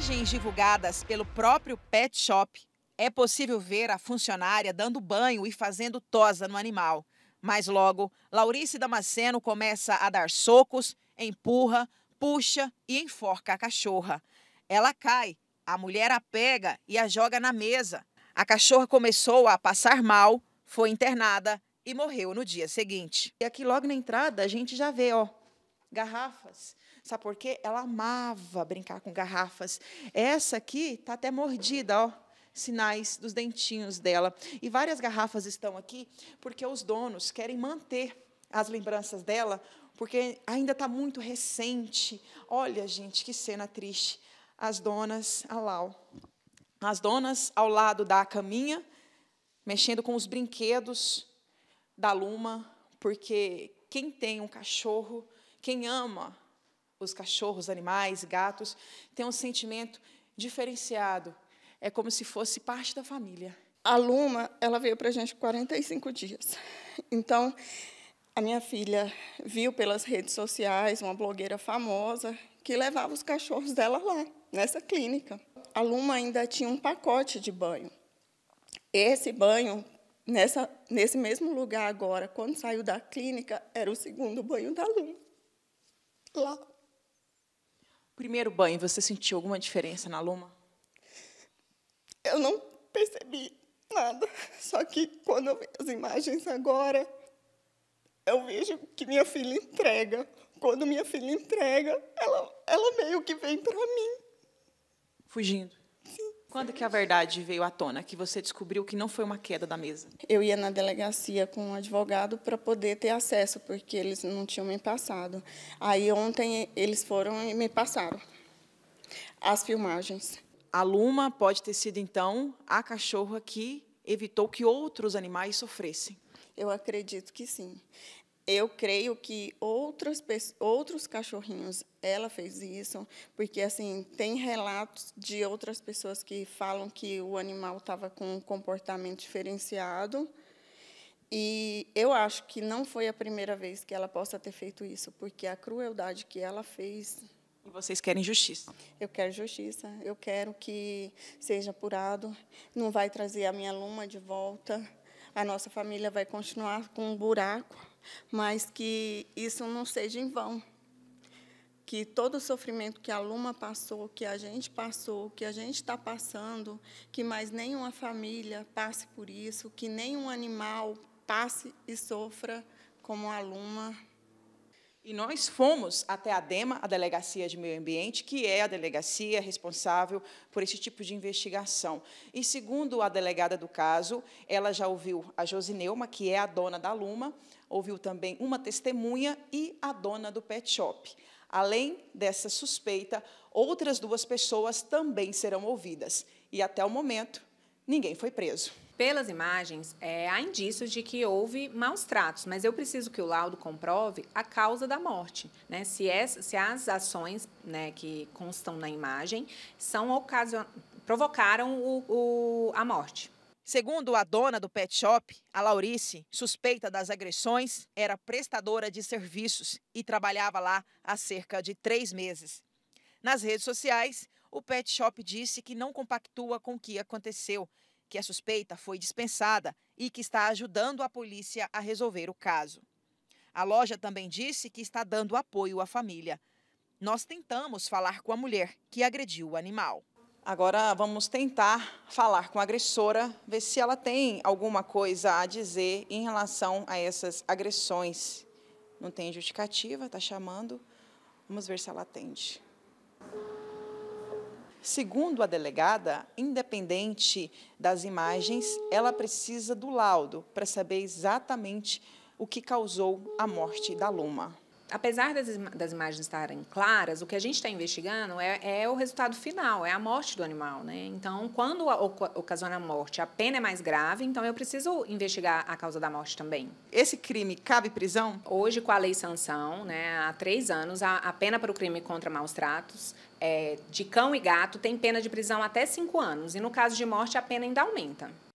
imagens divulgadas pelo próprio pet shop, é possível ver a funcionária dando banho e fazendo tosa no animal. Mas logo, Laurice Damasceno começa a dar socos, empurra, puxa e enforca a cachorra. Ela cai, a mulher a pega e a joga na mesa. A cachorra começou a passar mal, foi internada e morreu no dia seguinte. E aqui logo na entrada a gente já vê, ó, garrafas. Sabe por quê? Ela amava brincar com garrafas. Essa aqui está até mordida, ó, sinais dos dentinhos dela. E várias garrafas estão aqui porque os donos querem manter as lembranças dela, porque ainda está muito recente. Olha, gente, que cena triste. As donas, a Lau, as donas ao lado da caminha, mexendo com os brinquedos da Luma, porque quem tem um cachorro quem ama os cachorros, animais, gatos, tem um sentimento diferenciado. É como se fosse parte da família. A Luma, ela veio para a gente 45 dias. Então, a minha filha viu pelas redes sociais uma blogueira famosa que levava os cachorros dela lá, nessa clínica. A Luma ainda tinha um pacote de banho. Esse banho, nessa, nesse mesmo lugar agora, quando saiu da clínica, era o segundo banho da Luma. Lá. Primeiro banho, você sentiu alguma diferença na luma? Eu não percebi nada. Só que quando eu vejo as imagens agora, eu vejo que minha filha entrega. Quando minha filha entrega, ela, ela meio que vem para mim. Fugindo. Quando que a verdade veio à tona, que você descobriu que não foi uma queda da mesa? Eu ia na delegacia com um advogado para poder ter acesso, porque eles não tinham me passado. Aí ontem eles foram e me passaram as filmagens. A luma pode ter sido então a cachorra que evitou que outros animais sofressem. Eu acredito que sim eu creio que outras, outros cachorrinhos, ela fez isso, porque assim tem relatos de outras pessoas que falam que o animal estava com um comportamento diferenciado. E eu acho que não foi a primeira vez que ela possa ter feito isso, porque a crueldade que ela fez. E vocês querem justiça? Eu quero justiça. Eu quero que seja apurado. Não vai trazer a minha luma de volta. A nossa família vai continuar com um buraco mas que isso não seja em vão. Que todo o sofrimento que a Luma passou, que a gente passou, que a gente está passando, que mais nenhuma família passe por isso, que nenhum animal passe e sofra como a Luma. E nós fomos até a DEMA, a Delegacia de Meio Ambiente, que é a delegacia responsável por esse tipo de investigação. E, segundo a delegada do caso, ela já ouviu a Josineuma, que é a dona da Luma, ouviu também uma testemunha e a dona do pet shop. Além dessa suspeita, outras duas pessoas também serão ouvidas. E até o momento, ninguém foi preso. Pelas imagens, é, há indícios de que houve maus tratos, mas eu preciso que o laudo comprove a causa da morte. Né? Se, essa, se as ações né, que constam na imagem são ocasion... provocaram o, o, a morte. Segundo a dona do pet shop, a Laurice, suspeita das agressões, era prestadora de serviços e trabalhava lá há cerca de três meses. Nas redes sociais, o pet shop disse que não compactua com o que aconteceu, que a suspeita foi dispensada e que está ajudando a polícia a resolver o caso. A loja também disse que está dando apoio à família. Nós tentamos falar com a mulher que agrediu o animal. Agora vamos tentar falar com a agressora, ver se ela tem alguma coisa a dizer em relação a essas agressões. Não tem justificativa, está chamando. Vamos ver se ela atende. Segundo a delegada, independente das imagens, ela precisa do laudo para saber exatamente o que causou a morte da Luma apesar das, im das imagens estarem claras, o que a gente está investigando é, é, o resultado final, é a morte do animal. Né? Então, quando oc ocasiona a morte, a pena é mais grave, então eu preciso investigar a causa da morte também. Esse crime cabe prisão? Hoje, com a lei sanção, né, há três anos, a, a pena para o crime contra maus tratos é, de cão e gato tem pena de prisão até cinco anos, e no caso de morte, a pena ainda aumenta.